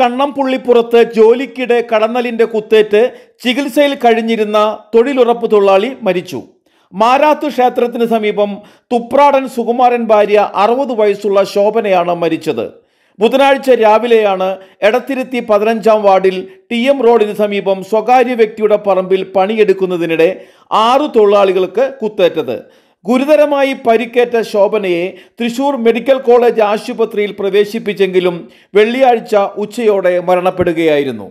കണ്ണം പുള്ളിപ്പുറത്ത് ജോലിക്കിടെ കടന്നലിന്റെ കുത്തേറ്റ് ചികിത്സയിൽ കഴിഞ്ഞിരുന്ന തൊഴിലുറപ്പ് തൊഴിലാളി മരിച്ചു മാരാത്ത് ക്ഷേത്രത്തിന് സമീപം തുപ്രാടൻ സുകുമാരൻ ഭാര്യ അറുപത് വയസ്സുള്ള ശോഭനയാണ് മരിച്ചത് ബുധനാഴ്ച രാവിലെയാണ് എടത്തിരുത്തി പതിനഞ്ചാം വാർഡിൽ ടി എം റോഡിന് സമീപം സ്വകാര്യ വ്യക്തിയുടെ പറമ്പിൽ പണിയെടുക്കുന്നതിനിടെ ആറു തൊഴിലാളികൾക്ക് കുത്തേറ്റത് ഗുരുതരമായി പരിക്കേറ്റ ശോഭനയെ തൃശൂർ മെഡിക്കൽ കോളേജ് ആശുപത്രിയിൽ പ്രവേശിപ്പിച്ചെങ്കിലും വെള്ളിയാഴ്ച ഉച്ചയോടെ മരണപ്പെടുകയായിരുന്നു